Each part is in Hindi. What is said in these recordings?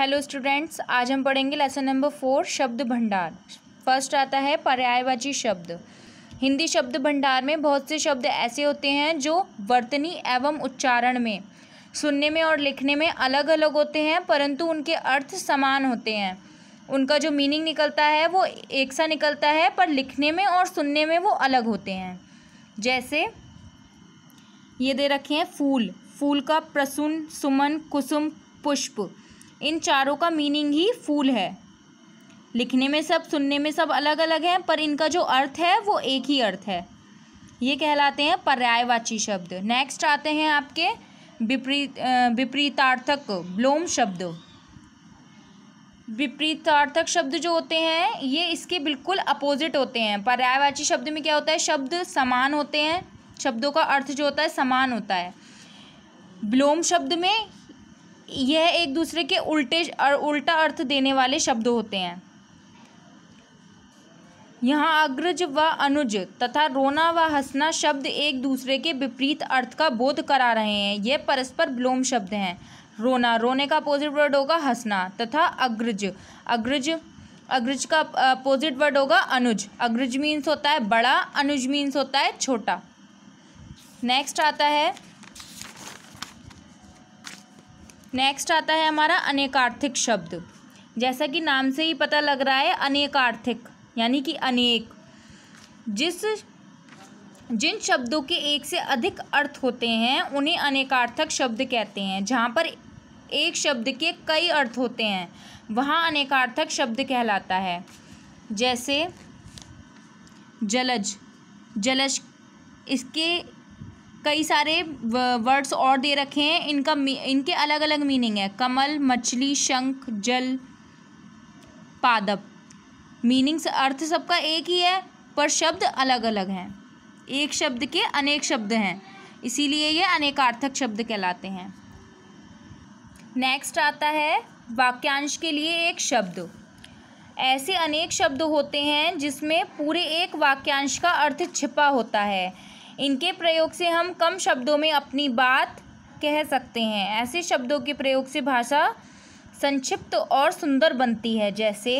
हेलो स्टूडेंट्स आज हम पढ़ेंगे लेसन नंबर फोर शब्द भंडार फर्स्ट आता है पर्यायवाची शब्द हिंदी शब्द भंडार में बहुत से शब्द ऐसे होते हैं जो वर्तनी एवं उच्चारण में सुनने में और लिखने में अलग अलग होते हैं परंतु उनके अर्थ समान होते हैं उनका जो मीनिंग निकलता है वो एक सा निकलता है पर लिखने में और सुनने में वो अलग होते हैं जैसे ये दे रखे हैं फूल फूल का प्रसून सुमन कुसुम पुष्प इन चारों का मीनिंग ही फूल है लिखने में सब सुनने में सब अलग अलग हैं पर इनका जो अर्थ है वो एक ही अर्थ है ये कहलाते हैं पर्यायवाची शब्द नेक्स्ट आते हैं आपके विपरीत विपरीतार्थक ब्लोम शब्द विपरीतार्थक शब्द जो होते हैं ये इसके बिल्कुल अपोजिट होते हैं पर्यायवाची शब्द में क्या होता है शब्द समान होते हैं शब्दों का अर्थ जो होता है समान होता है ब्लोम शब्द में यह एक दूसरे के उल्टे और उल्टा अर्थ देने वाले शब्द होते हैं यहाँ अग्रज व अनुज तथा रोना व हंसना शब्द एक दूसरे के विपरीत अर्थ का बोध करा रहे हैं यह परस्पर विलोम शब्द हैं रोना रोने का अपोजिट वर्ड होगा हंसना तथा अग्रज अग्रज अग्रज का अपोजिट वर्ड होगा अनुज अग्रज मीन्स होता है बड़ा अनुज मीन्स होता है छोटा नेक्स्ट आता है नेक्स्ट आता है हमारा अनेकार्थिक शब्द जैसा कि नाम से ही पता लग रहा है अनेकार्थिक यानी कि अनेक जिस जिन शब्दों के एक से अधिक अर्थ होते हैं उन्हें अनेकार्थक शब्द कहते हैं जहाँ पर एक शब्द के कई अर्थ होते हैं वहाँ अनेकार्थक शब्द कहलाता है जैसे जलज जलज इसके कई सारे वर्ड्स और दे रखे हैं इनका इनके अलग अलग मीनिंग है कमल मछली शंख जल पादप मीनिंग्स अर्थ सबका एक ही है पर शब्द अलग अलग हैं एक शब्द के अनेक शब्द हैं इसीलिए ये अनेकार्थक शब्द कहलाते हैं नेक्स्ट आता है वाक्यांश के लिए एक शब्द ऐसे अनेक शब्द होते हैं जिसमें पूरे एक वाक्यांश का अर्थ छिपा होता है इनके प्रयोग से हम कम शब्दों में अपनी बात कह सकते हैं ऐसे शब्दों के प्रयोग से भाषा संक्षिप्त और सुंदर बनती है जैसे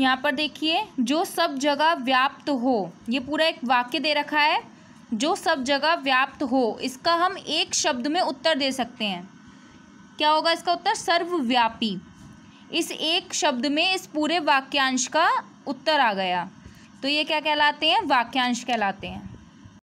यहाँ पर देखिए जो सब जगह व्याप्त हो ये पूरा एक वाक्य दे रखा है जो सब जगह व्याप्त हो इसका हम एक शब्द में उत्तर दे सकते हैं क्या होगा इसका उत्तर सर्वव्यापी इस एक शब्द में इस पूरे वाक्यांश का उत्तर आ गया तो ये क्या कहलाते हैं वाक्यांश कहलाते हैं